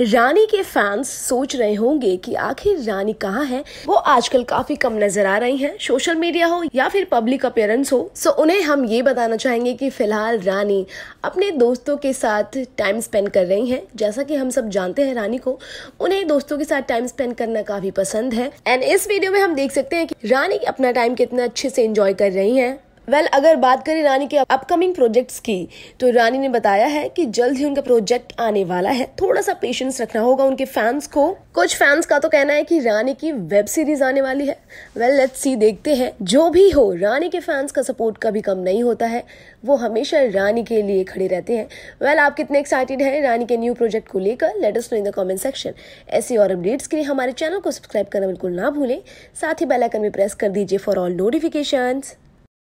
रानी के फैंस सोच रहे होंगे कि आखिर रानी कहाँ है वो आजकल काफी कम नजर आ रही हैं सोशल मीडिया हो या फिर पब्लिक अपेयरेंस हो सो उन्हें हम ये बताना चाहेंगे कि फिलहाल रानी अपने दोस्तों के साथ टाइम स्पेंड कर रही हैं जैसा कि हम सब जानते हैं रानी को उन्हें दोस्तों के साथ टाइम स्पेंड करना काफी पसंद है एंड इस वीडियो में हम देख सकते हैं कि रानी अपना टाइम कितना अच्छे से इंजॉय कर रही है वेल well, अगर बात करें रानी के अपकमिंग प्रोजेक्ट्स की तो रानी ने बताया है कि जल्द ही उनका प्रोजेक्ट आने वाला है थोड़ा सा पेशेंस रखना होगा उनके फैंस को कुछ फैंस का तो कहना है कि रानी की वेब सीरीज आने वाली है वेल लेट्स सी देखते हैं जो भी हो रानी के फैंस का सपोर्ट कभी कम नहीं होता है वो हमेशा रानी के लिए खड़े रहते हैं वेल well, आप कितने एक्साइटेड हैं रानी के न्यू प्रोजेक्ट को लेकर latest know in the comment section ऐसी और अपडेट्स के लिए हमारे चैनल को सब्सक्राइब करना बिल्कुल ना भूलें साथ ही बेलाइकन भी प्रेस कर दीजिए फॉर ऑल नोटिफिकेशंस